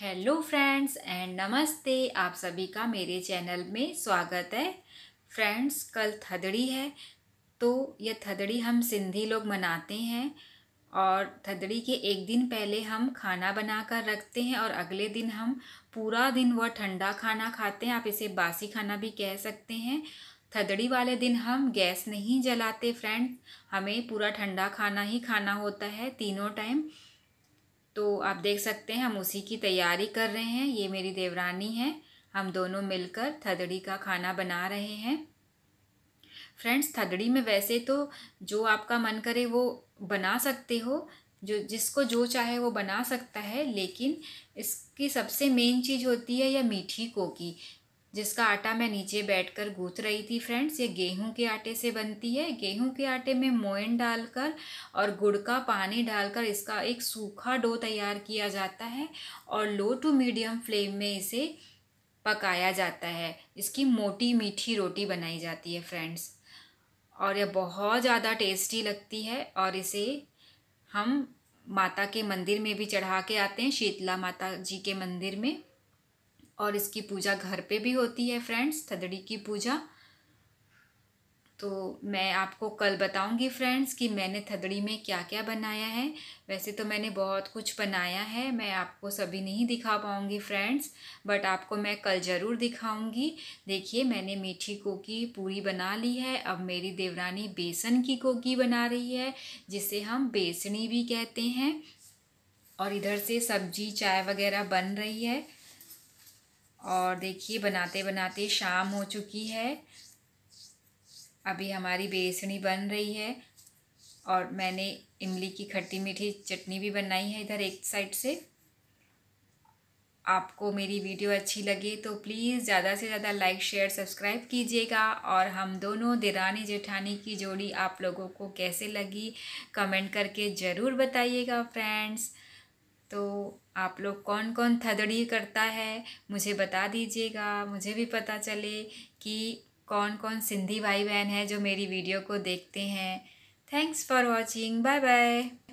hello friends and नमस्ते आप सभी का मेरे चैनल में स्वागत है फ्रेंड्स कल थदड़ी है तो यह थदड़ी हम सिंधी लोग मनाते हैं और थदड़ी के एक दिन पहले हम खाना बना कर रखते हैं और अगले दिन हम पूरा दिन वह ठंडा खाना खाते हैं आप इसे बासी खाना भी कह सकते हैं थदड़ी वाले दिन हम गैस नहीं जलाते फ्रेंड हमें पूरा ठंडा खाना ही खाना होता है तीनों टाइम तो आप देख सकते हैं हम उसी की तैयारी कर रहे हैं ये मेरी देवरानी है हम दोनों मिलकर थदड़ी का खाना बना रहे हैं फ्रेंड्स थदड़ी में वैसे तो जो आपका मन करे वो बना सकते हो जो जिसको जो चाहे वो बना सकता है लेकिन इसकी सबसे मेन चीज़ होती है यह मीठी कोकी जिसका आटा मैं नीचे बैठकर गूँथ रही थी फ्रेंड्स ये गेहूं के आटे से बनती है गेहूं के आटे में मोयन डालकर और गुड़ का पानी डालकर इसका एक सूखा डो तैयार किया जाता है और लो टू मीडियम फ्लेम में इसे पकाया जाता है इसकी मोटी मीठी रोटी बनाई जाती है फ्रेंड्स और यह बहुत ज़्यादा टेस्टी लगती है और इसे हम माता के मंदिर में भी चढ़ा के आते हैं शीतला माता जी के मंदिर में और इसकी पूजा घर पे भी होती है फ्रेंड्स थदड़ी की पूजा तो मैं आपको कल बताऊंगी फ्रेंड्स कि मैंने थदड़ी में क्या क्या बनाया है वैसे तो मैंने बहुत कुछ बनाया है मैं आपको सभी नहीं दिखा पाऊंगी फ्रेंड्स बट आपको मैं कल ज़रूर दिखाऊंगी देखिए मैंने मीठी कोकी पूरी बना ली है अब मेरी देवरानी बेसन की कोकी बना रही है जिसे हम बेसनी भी कहते हैं और इधर से सब्जी चाय वगैरह बन रही है और देखिए बनाते बनाते शाम हो चुकी है अभी हमारी बेसनी बन रही है और मैंने इमली की खट्टी मीठी चटनी भी बनाई है इधर एक साइड से आपको मेरी वीडियो अच्छी लगे तो प्लीज़ ज़्यादा से ज़्यादा लाइक शेयर सब्सक्राइब कीजिएगा और हम दोनों दिरानी जेठानी की जोड़ी आप लोगों को कैसे लगी कमेंट करके ज़रूर बताइएगा फ्रेंड्स तो आप लोग कौन कौन थदड़ी करता है मुझे बता दीजिएगा मुझे भी पता चले कि कौन कौन सिंधी भाई बहन है जो मेरी वीडियो को देखते हैं thanks for watching bye bye